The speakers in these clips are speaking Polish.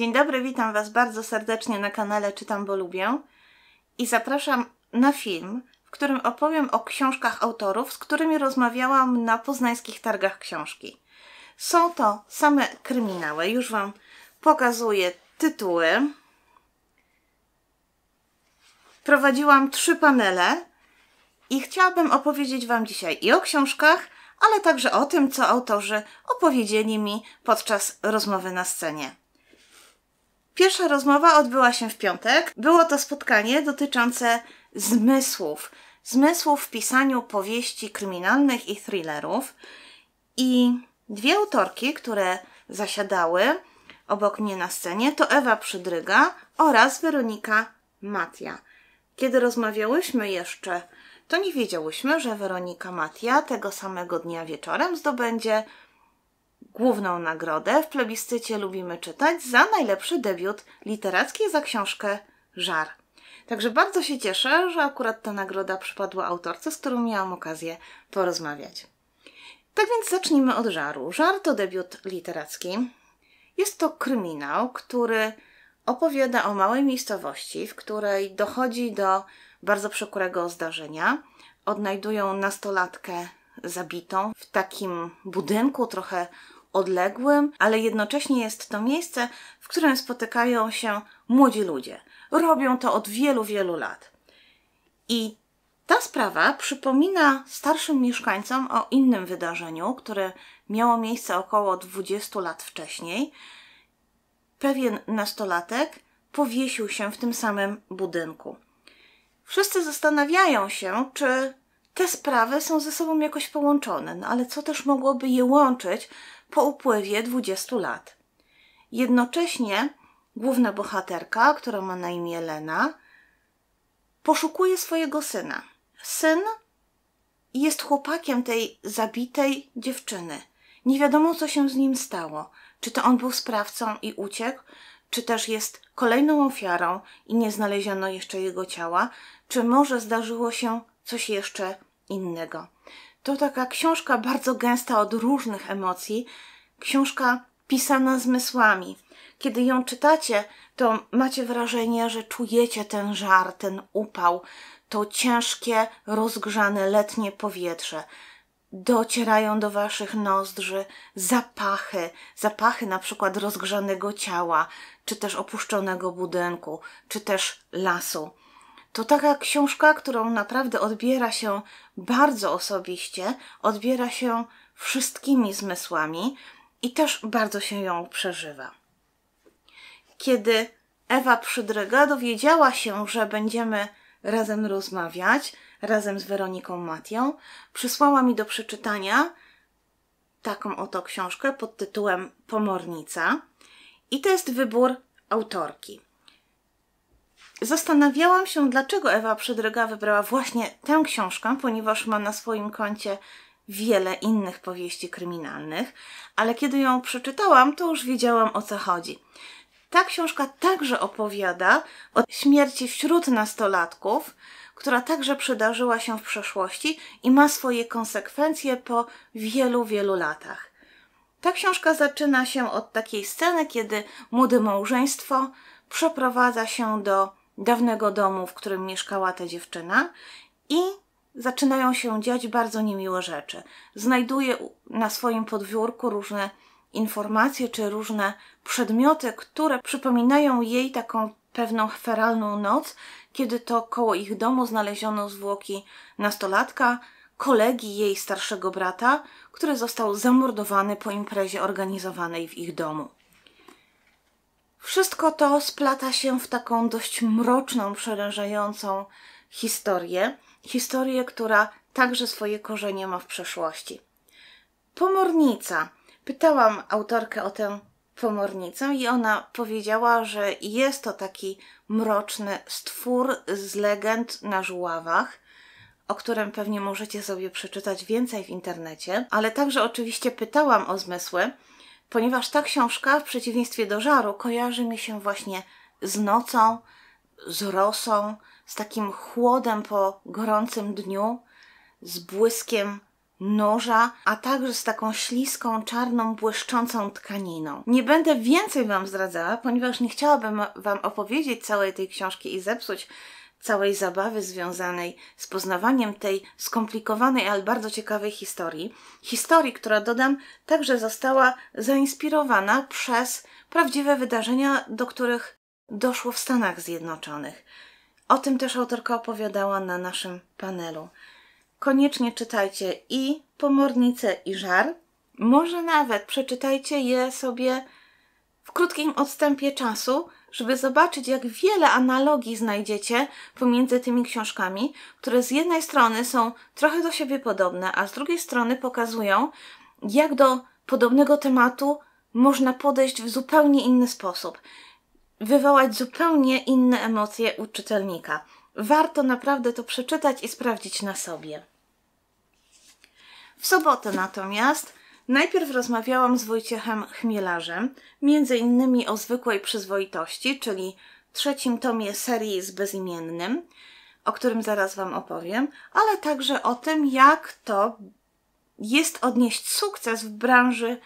Dzień dobry, witam Was bardzo serdecznie na kanale Czytam, bo lubię i zapraszam na film, w którym opowiem o książkach autorów, z którymi rozmawiałam na poznańskich targach książki. Są to same kryminały, już Wam pokazuję tytuły. Prowadziłam trzy panele i chciałabym opowiedzieć Wam dzisiaj i o książkach, ale także o tym, co autorzy opowiedzieli mi podczas rozmowy na scenie. Pierwsza rozmowa odbyła się w piątek. Było to spotkanie dotyczące zmysłów. Zmysłów w pisaniu powieści kryminalnych i thrillerów. I dwie autorki, które zasiadały obok mnie na scenie, to Ewa Przydryga oraz Weronika Matia. Kiedy rozmawiałyśmy jeszcze, to nie wiedziałyśmy, że Weronika Matia tego samego dnia wieczorem zdobędzie główną nagrodę w plebiscycie Lubimy Czytać za najlepszy debiut literacki za książkę Żar. Także bardzo się cieszę, że akurat ta nagroda przypadła autorce, z którą miałam okazję porozmawiać. Tak więc zacznijmy od Żaru. Żar to debiut literacki. Jest to kryminał, który opowiada o małej miejscowości, w której dochodzi do bardzo przekurego zdarzenia. Odnajdują nastolatkę zabitą w takim budynku trochę odległym, ale jednocześnie jest to miejsce, w którym spotykają się młodzi ludzie. Robią to od wielu, wielu lat. I ta sprawa przypomina starszym mieszkańcom o innym wydarzeniu, które miało miejsce około 20 lat wcześniej. Pewien nastolatek powiesił się w tym samym budynku. Wszyscy zastanawiają się, czy te sprawy są ze sobą jakoś połączone, no ale co też mogłoby je łączyć, po upływie 20 lat. Jednocześnie główna bohaterka, która ma na imię Lena, poszukuje swojego syna. Syn jest chłopakiem tej zabitej dziewczyny. Nie wiadomo, co się z nim stało. Czy to on był sprawcą i uciekł, czy też jest kolejną ofiarą i nie znaleziono jeszcze jego ciała, czy może zdarzyło się coś jeszcze innego. To taka książka bardzo gęsta od różnych emocji, książka pisana zmysłami. Kiedy ją czytacie, to macie wrażenie, że czujecie ten żar, ten upał, to ciężkie, rozgrzane letnie powietrze. Docierają do waszych nozdrzy zapachy, zapachy na przykład rozgrzanego ciała, czy też opuszczonego budynku, czy też lasu. To taka książka, którą naprawdę odbiera się bardzo osobiście, odbiera się wszystkimi zmysłami i też bardzo się ją przeżywa. Kiedy Ewa Przydryga dowiedziała się, że będziemy razem rozmawiać, razem z Weroniką Matią, przysłała mi do przeczytania taką oto książkę pod tytułem Pomornica i to jest wybór autorki. Zastanawiałam się, dlaczego Ewa Przedryga wybrała właśnie tę książkę, ponieważ ma na swoim koncie wiele innych powieści kryminalnych, ale kiedy ją przeczytałam, to już wiedziałam o co chodzi. Ta książka także opowiada o śmierci wśród nastolatków, która także przydarzyła się w przeszłości i ma swoje konsekwencje po wielu, wielu latach. Ta książka zaczyna się od takiej sceny, kiedy młode małżeństwo przeprowadza się do dawnego domu, w którym mieszkała ta dziewczyna i zaczynają się dziać bardzo niemiłe rzeczy. Znajduje na swoim podwórku różne informacje czy różne przedmioty, które przypominają jej taką pewną feralną noc, kiedy to koło ich domu znaleziono zwłoki nastolatka, kolegi jej starszego brata, który został zamordowany po imprezie organizowanej w ich domu. Wszystko to splata się w taką dość mroczną, przerażającą historię. Historię, która także swoje korzenie ma w przeszłości. Pomornica. Pytałam autorkę o tę pomornicę i ona powiedziała, że jest to taki mroczny stwór z legend na żuławach, o którym pewnie możecie sobie przeczytać więcej w internecie, ale także oczywiście pytałam o zmysły ponieważ ta książka, w przeciwieństwie do żaru, kojarzy mi się właśnie z nocą, z rosą, z takim chłodem po gorącym dniu, z błyskiem noża, a także z taką śliską, czarną, błyszczącą tkaniną. Nie będę więcej Wam zdradzała, ponieważ nie chciałabym Wam opowiedzieć całej tej książki i zepsuć całej zabawy związanej z poznawaniem tej skomplikowanej, ale bardzo ciekawej historii. Historii, która dodam, także została zainspirowana przez prawdziwe wydarzenia, do których doszło w Stanach Zjednoczonych. O tym też autorka opowiadała na naszym panelu. Koniecznie czytajcie i Pomornicę, i Żar. Może nawet przeczytajcie je sobie w krótkim odstępie czasu, żeby zobaczyć, jak wiele analogii znajdziecie pomiędzy tymi książkami, które z jednej strony są trochę do siebie podobne, a z drugiej strony pokazują, jak do podobnego tematu można podejść w zupełnie inny sposób, wywołać zupełnie inne emocje u czytelnika. Warto naprawdę to przeczytać i sprawdzić na sobie. W sobotę natomiast Najpierw rozmawiałam z Wojciechem Chmielarzem, między innymi o zwykłej przyzwoitości, czyli trzecim tomie serii z bezimiennym, o którym zaraz Wam opowiem, ale także o tym, jak to jest odnieść sukces w branży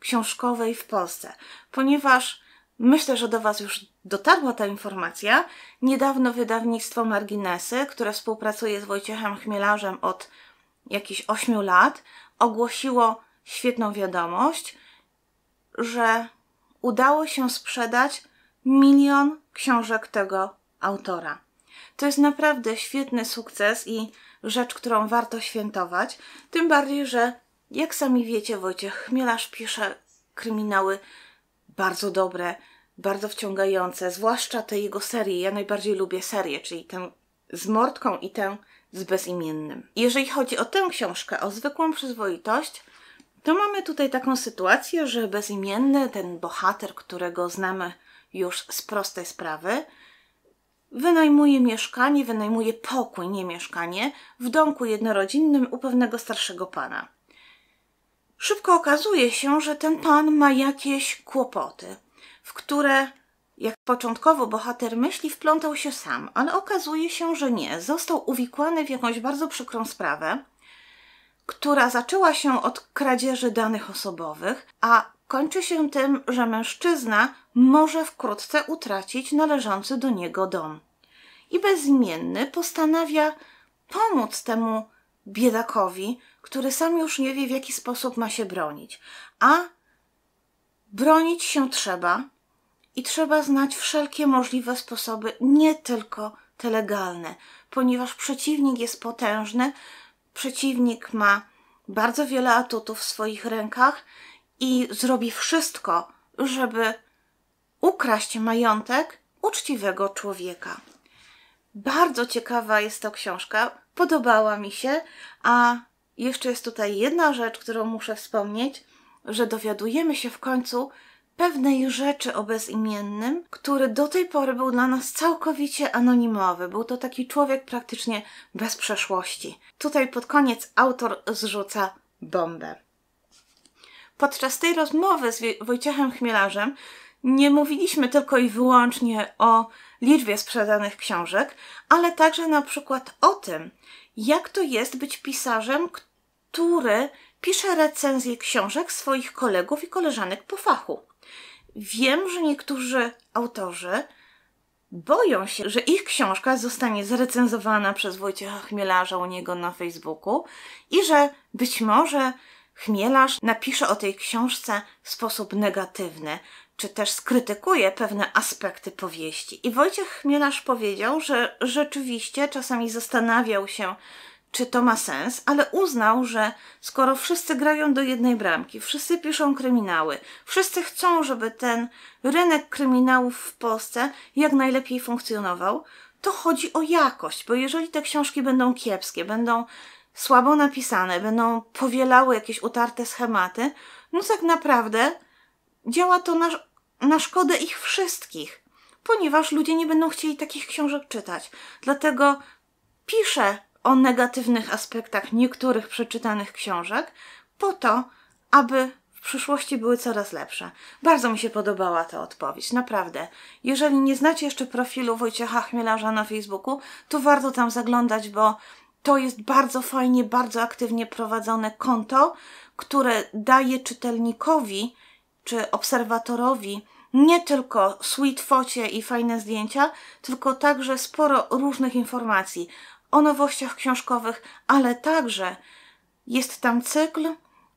książkowej w Polsce, ponieważ myślę, że do Was już dotarła ta informacja. Niedawno wydawnictwo Marginesy, które współpracuje z Wojciechem Chmielarzem od jakichś 8 lat, ogłosiło świetną wiadomość, że udało się sprzedać milion książek tego autora. To jest naprawdę świetny sukces i rzecz, którą warto świętować. Tym bardziej, że jak sami wiecie, Wojciech Chmielarz pisze kryminały bardzo dobre, bardzo wciągające, zwłaszcza te jego serie. Ja najbardziej lubię serię, czyli tę z mordką i tę z bezimiennym. Jeżeli chodzi o tę książkę, o zwykłą przyzwoitość, to mamy tutaj taką sytuację, że bezimienny, ten bohater, którego znamy już z prostej sprawy, wynajmuje mieszkanie, wynajmuje pokój, nie mieszkanie, w domku jednorodzinnym u pewnego starszego pana. Szybko okazuje się, że ten pan ma jakieś kłopoty, w które, jak początkowo bohater myśli, wplątał się sam, ale okazuje się, że nie. Został uwikłany w jakąś bardzo przykrą sprawę, która zaczęła się od kradzieży danych osobowych, a kończy się tym, że mężczyzna może wkrótce utracić należący do niego dom. I bezimienny postanawia pomóc temu biedakowi, który sam już nie wie, w jaki sposób ma się bronić. A bronić się trzeba i trzeba znać wszelkie możliwe sposoby, nie tylko te legalne, ponieważ przeciwnik jest potężny, przeciwnik ma bardzo wiele atutów w swoich rękach i zrobi wszystko, żeby ukraść majątek uczciwego człowieka. Bardzo ciekawa jest to książka, podobała mi się, a jeszcze jest tutaj jedna rzecz, którą muszę wspomnieć, że dowiadujemy się w końcu, pewnej rzeczy o bezimiennym, który do tej pory był dla nas całkowicie anonimowy. Był to taki człowiek praktycznie bez przeszłości. Tutaj pod koniec autor zrzuca bombę. Podczas tej rozmowy z Wojciechem Chmielarzem nie mówiliśmy tylko i wyłącznie o liczbie sprzedanych książek, ale także na przykład o tym, jak to jest być pisarzem, który Piszę recenzje książek swoich kolegów i koleżanek po fachu. Wiem, że niektórzy autorzy boją się, że ich książka zostanie zrecenzowana przez Wojciecha Chmielarza u niego na Facebooku i że być może Chmielarz napisze o tej książce w sposób negatywny, czy też skrytykuje pewne aspekty powieści. I Wojciech Chmielarz powiedział, że rzeczywiście czasami zastanawiał się, czy to ma sens, ale uznał, że skoro wszyscy grają do jednej bramki, wszyscy piszą kryminały, wszyscy chcą, żeby ten rynek kryminałów w Polsce jak najlepiej funkcjonował, to chodzi o jakość, bo jeżeli te książki będą kiepskie, będą słabo napisane, będą powielały jakieś utarte schematy, no tak naprawdę działa to na, na szkodę ich wszystkich, ponieważ ludzie nie będą chcieli takich książek czytać. Dlatego piszę o negatywnych aspektach niektórych przeczytanych książek, po to, aby w przyszłości były coraz lepsze. Bardzo mi się podobała ta odpowiedź, naprawdę. Jeżeli nie znacie jeszcze profilu Wojciecha Chmielarza na Facebooku, to warto tam zaglądać, bo to jest bardzo fajnie, bardzo aktywnie prowadzone konto, które daje czytelnikowi czy obserwatorowi nie tylko sweet focie i fajne zdjęcia, tylko także sporo różnych informacji o nowościach książkowych, ale także jest tam cykl,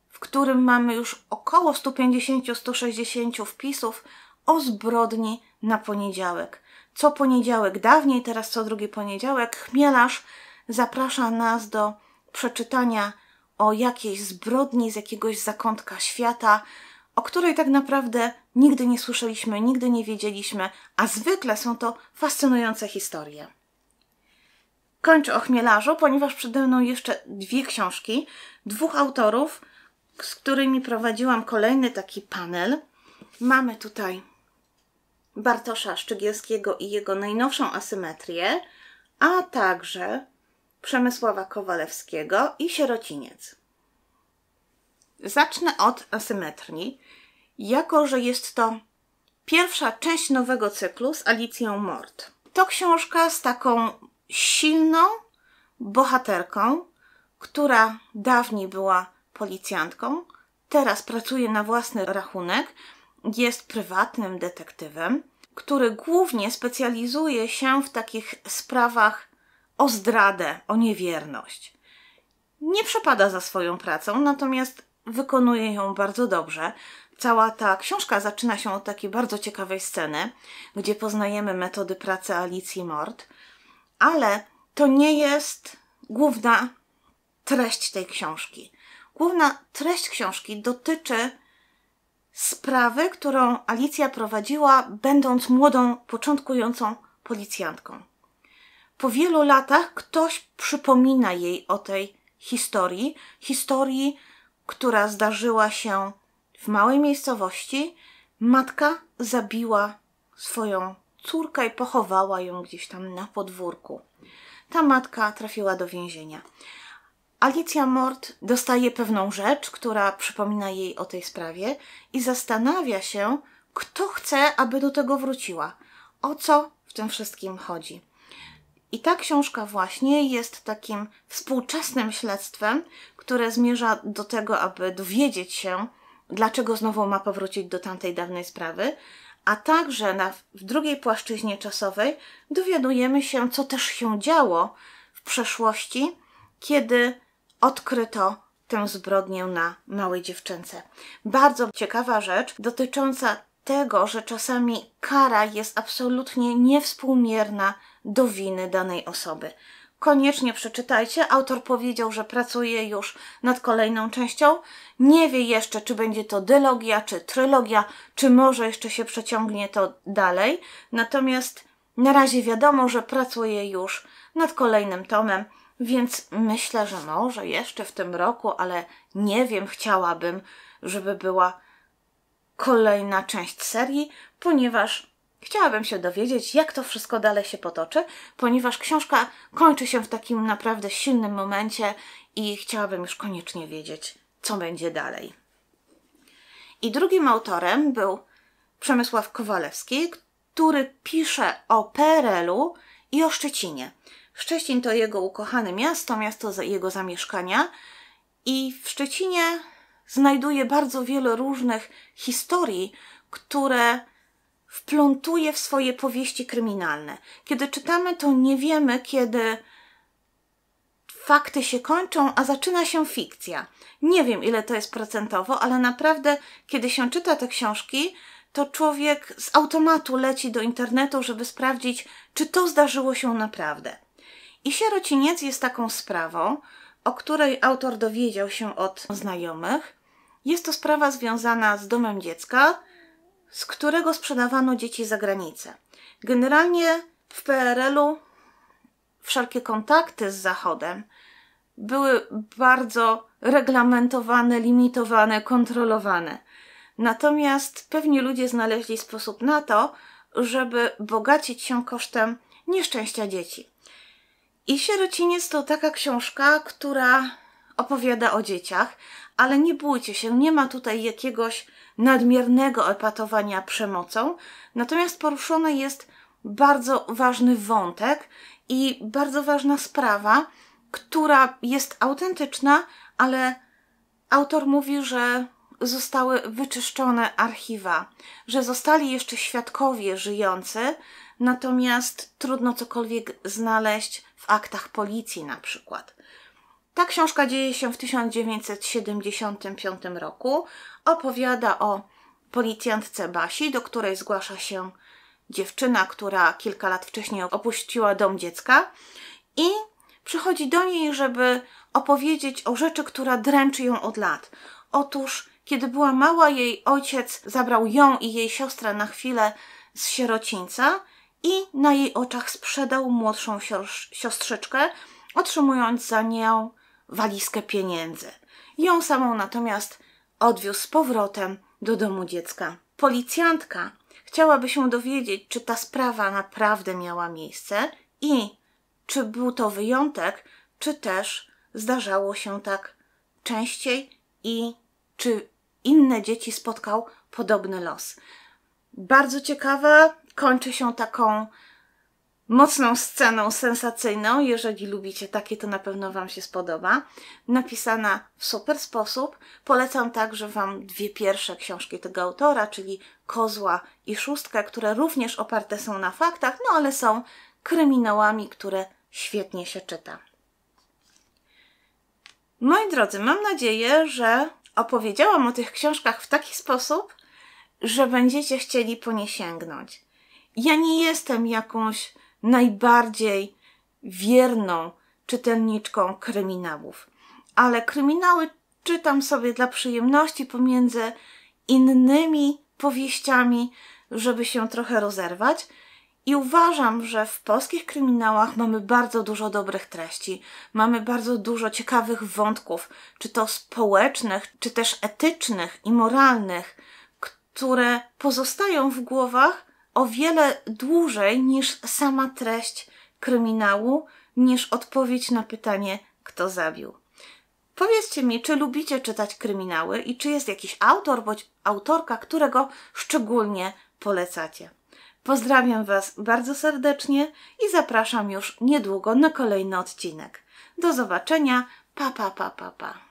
w którym mamy już około 150-160 wpisów o zbrodni na poniedziałek. Co poniedziałek dawniej, teraz co drugi poniedziałek, chmielarz zaprasza nas do przeczytania o jakiejś zbrodni z jakiegoś zakątka świata, o której tak naprawdę nigdy nie słyszeliśmy, nigdy nie wiedzieliśmy, a zwykle są to fascynujące historie kończę chmielarzu, ponieważ przede mną jeszcze dwie książki dwóch autorów, z którymi prowadziłam kolejny taki panel. Mamy tutaj Bartosza Szczygielskiego i jego najnowszą asymetrię, a także Przemysława Kowalewskiego i Sierociniec. Zacznę od asymetrii, jako że jest to pierwsza część nowego cyklu z Alicją Mort. To książka z taką silną bohaterką, która dawniej była policjantką, teraz pracuje na własny rachunek, jest prywatnym detektywem, który głównie specjalizuje się w takich sprawach o zdradę, o niewierność. Nie przepada za swoją pracą, natomiast wykonuje ją bardzo dobrze. Cała ta książka zaczyna się od takiej bardzo ciekawej sceny, gdzie poznajemy metody pracy Alicji Mord, ale to nie jest główna treść tej książki. Główna treść książki dotyczy sprawy, którą Alicja prowadziła, będąc młodą, początkującą policjantką. Po wielu latach ktoś przypomina jej o tej historii, historii, która zdarzyła się w małej miejscowości. Matka zabiła swoją córka i pochowała ją gdzieś tam na podwórku. Ta matka trafiła do więzienia. Alicja Mort dostaje pewną rzecz, która przypomina jej o tej sprawie i zastanawia się, kto chce, aby do tego wróciła. O co w tym wszystkim chodzi? I ta książka właśnie jest takim współczesnym śledztwem, które zmierza do tego, aby dowiedzieć się, dlaczego znowu ma powrócić do tamtej dawnej sprawy, a także na, w drugiej płaszczyźnie czasowej dowiadujemy się, co też się działo w przeszłości, kiedy odkryto tę zbrodnię na małej dziewczynce. Bardzo ciekawa rzecz dotycząca tego, że czasami kara jest absolutnie niewspółmierna do winy danej osoby koniecznie przeczytajcie. Autor powiedział, że pracuje już nad kolejną częścią. Nie wie jeszcze, czy będzie to dylogia, czy trylogia, czy może jeszcze się przeciągnie to dalej. Natomiast na razie wiadomo, że pracuje już nad kolejnym tomem, więc myślę, że może jeszcze w tym roku, ale nie wiem, chciałabym, żeby była kolejna część serii, ponieważ Chciałabym się dowiedzieć, jak to wszystko dalej się potoczy, ponieważ książka kończy się w takim naprawdę silnym momencie i chciałabym już koniecznie wiedzieć, co będzie dalej. I drugim autorem był Przemysław Kowalewski, który pisze o PRL-u i o Szczecinie. Szczecin to jego ukochane miasto, miasto jego zamieszkania i w Szczecinie znajduje bardzo wiele różnych historii, które wplątuje w swoje powieści kryminalne. Kiedy czytamy, to nie wiemy, kiedy fakty się kończą, a zaczyna się fikcja. Nie wiem, ile to jest procentowo, ale naprawdę, kiedy się czyta te książki, to człowiek z automatu leci do internetu, żeby sprawdzić, czy to zdarzyło się naprawdę. I sierociniec jest taką sprawą, o której autor dowiedział się od znajomych. Jest to sprawa związana z domem dziecka, z którego sprzedawano dzieci za granicę. Generalnie w PRL-u wszelkie kontakty z Zachodem były bardzo reglamentowane, limitowane, kontrolowane. Natomiast pewni ludzie znaleźli sposób na to, żeby bogacić się kosztem nieszczęścia dzieci. I Sierociniec to taka książka, która opowiada o dzieciach, ale nie bójcie się, nie ma tutaj jakiegoś nadmiernego epatowania przemocą, natomiast poruszony jest bardzo ważny wątek i bardzo ważna sprawa, która jest autentyczna, ale autor mówi, że zostały wyczyszczone archiwa, że zostali jeszcze świadkowie żyjący, natomiast trudno cokolwiek znaleźć w aktach policji na przykład. Ta książka dzieje się w 1975 roku. Opowiada o policjantce Basi, do której zgłasza się dziewczyna, która kilka lat wcześniej opuściła dom dziecka i przychodzi do niej, żeby opowiedzieć o rzeczy, która dręczy ją od lat. Otóż, kiedy była mała, jej ojciec zabrał ją i jej siostrę na chwilę z sierocińca i na jej oczach sprzedał młodszą siostrzyczkę, otrzymując za nią walizkę pieniędzy. Ją samą natomiast odwiózł z powrotem do domu dziecka. Policjantka chciałaby się dowiedzieć, czy ta sprawa naprawdę miała miejsce i czy był to wyjątek, czy też zdarzało się tak częściej i czy inne dzieci spotkał podobny los. Bardzo ciekawe, kończy się taką mocną sceną, sensacyjną. Jeżeli lubicie takie, to na pewno Wam się spodoba. Napisana w super sposób. Polecam także Wam dwie pierwsze książki tego autora, czyli Kozła i Szóstkę, które również oparte są na faktach, no ale są kryminałami, które świetnie się czyta. Moi drodzy, mam nadzieję, że opowiedziałam o tych książkach w taki sposób, że będziecie chcieli po nie sięgnąć. Ja nie jestem jakąś najbardziej wierną czytelniczką kryminałów. Ale kryminały czytam sobie dla przyjemności pomiędzy innymi powieściami, żeby się trochę rozerwać. I uważam, że w polskich kryminałach mamy bardzo dużo dobrych treści, mamy bardzo dużo ciekawych wątków, czy to społecznych, czy też etycznych i moralnych, które pozostają w głowach o wiele dłużej niż sama treść kryminału, niż odpowiedź na pytanie, kto zabił. Powiedzcie mi, czy lubicie czytać kryminały i czy jest jakiś autor bądź autorka, którego szczególnie polecacie. Pozdrawiam Was bardzo serdecznie i zapraszam już niedługo na kolejny odcinek. Do zobaczenia. Pa, pa, pa, pa, pa.